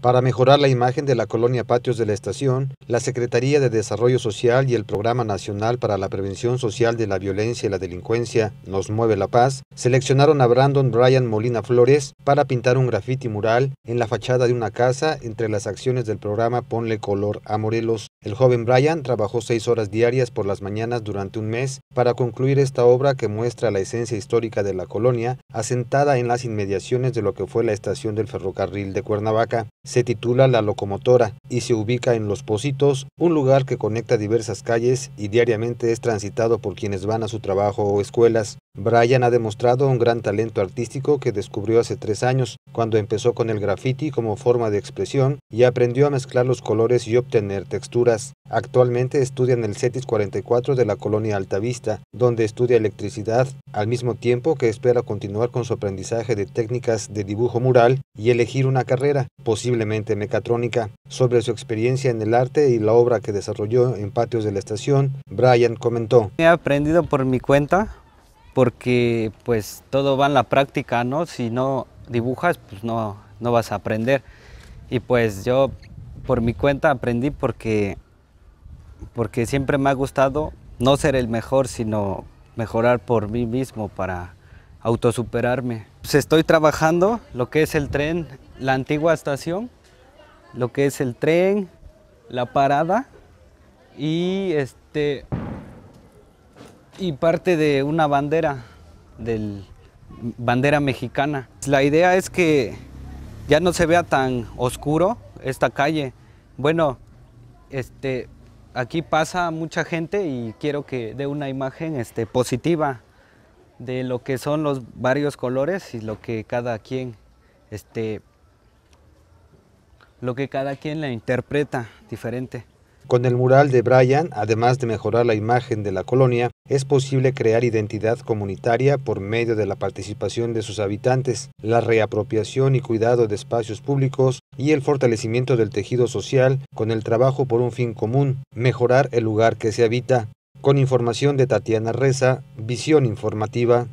Para mejorar la imagen de la colonia Patios de la Estación, la Secretaría de Desarrollo Social y el Programa Nacional para la Prevención Social de la Violencia y la Delincuencia, Nos Mueve la Paz, seleccionaron a Brandon Bryan Molina Flores para pintar un grafiti mural en la fachada de una casa entre las acciones del programa Ponle Color a Morelos. El joven Brian trabajó seis horas diarias por las mañanas durante un mes para concluir esta obra que muestra la esencia histórica de la colonia, asentada en las inmediaciones de lo que fue la estación del ferrocarril de Cuernavaca. Se titula La Locomotora y se ubica en Los Positos, un lugar que conecta diversas calles y diariamente es transitado por quienes van a su trabajo o escuelas. Brian ha demostrado un gran talento artístico que descubrió hace tres años, cuando empezó con el graffiti como forma de expresión y aprendió a mezclar los colores y obtener texturas. Actualmente estudia en el CETIS 44 de la colonia Altavista, donde estudia electricidad, al mismo tiempo que espera continuar con su aprendizaje de técnicas de dibujo mural y elegir una carrera, posiblemente mecatrónica. Sobre su experiencia en el arte y la obra que desarrolló en patios de la estación, Brian comentó. He aprendido por mi cuenta porque pues todo va en la práctica, ¿no? Si no dibujas, pues no, no vas a aprender. Y pues yo por mi cuenta aprendí porque porque siempre me ha gustado no ser el mejor, sino mejorar por mí mismo para autosuperarme. Pues estoy trabajando lo que es el tren, la antigua estación, lo que es el tren, la parada y este y parte de una bandera del bandera mexicana. La idea es que ya no se vea tan oscuro esta calle. Bueno, este aquí pasa mucha gente y quiero que dé una imagen este, positiva de lo que son los varios colores y lo que cada quien este, lo que cada quien la interpreta diferente. Con el mural de Brian, además de mejorar la imagen de la colonia, es posible crear identidad comunitaria por medio de la participación de sus habitantes, la reapropiación y cuidado de espacios públicos, y el fortalecimiento del tejido social con el trabajo por un fin común, mejorar el lugar que se habita. Con información de Tatiana Reza, Visión Informativa.